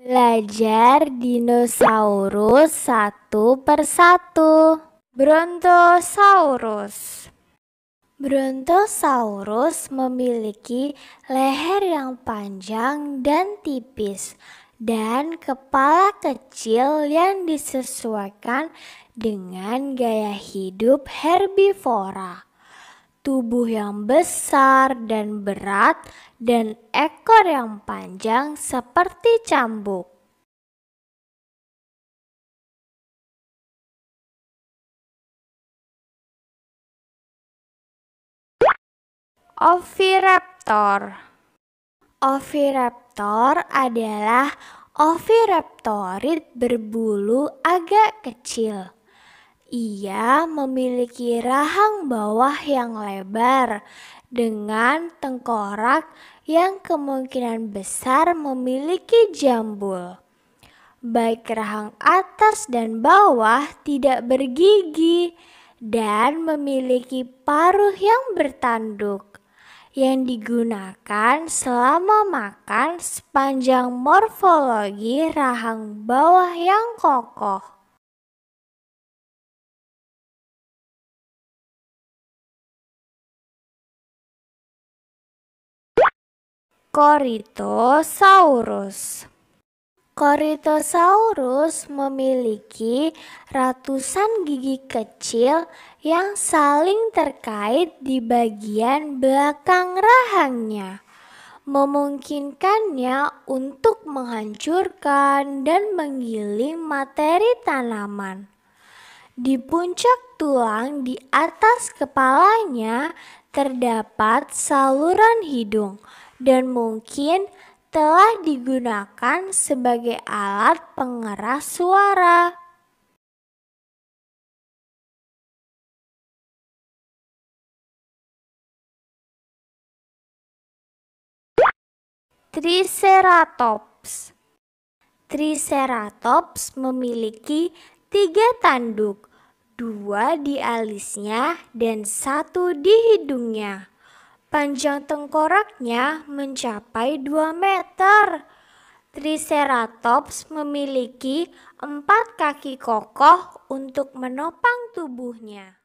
Belajar dinosaurus satu persatu. Brontosaurus. Brontosaurus memiliki leher yang panjang dan tipis dan kepala kecil yang disesuaikan dengan gaya hidup herbivora tubuh yang besar dan berat, dan ekor yang panjang seperti cambuk. Oviraptor Oviraptor adalah oviraptorid berbulu agak kecil. Ia memiliki rahang bawah yang lebar dengan tengkorak yang kemungkinan besar memiliki jambul. Baik rahang atas dan bawah tidak bergigi dan memiliki paruh yang bertanduk yang digunakan selama makan sepanjang morfologi rahang bawah yang kokoh. Corythosaurus. Corythosaurus memiliki ratusan gigi kecil yang saling terkait di bagian belakang rahangnya, memungkinkannya untuk menghancurkan dan menggiling materi tanaman. Di puncak tulang di atas kepalanya terdapat saluran hidung dan mungkin telah digunakan sebagai alat pengeras suara. Triceratops Triceratops memiliki tiga tanduk, dua di alisnya dan satu di hidungnya. Panjang tengkoraknya mencapai 2 meter. Triceratops memiliki empat kaki kokoh untuk menopang tubuhnya.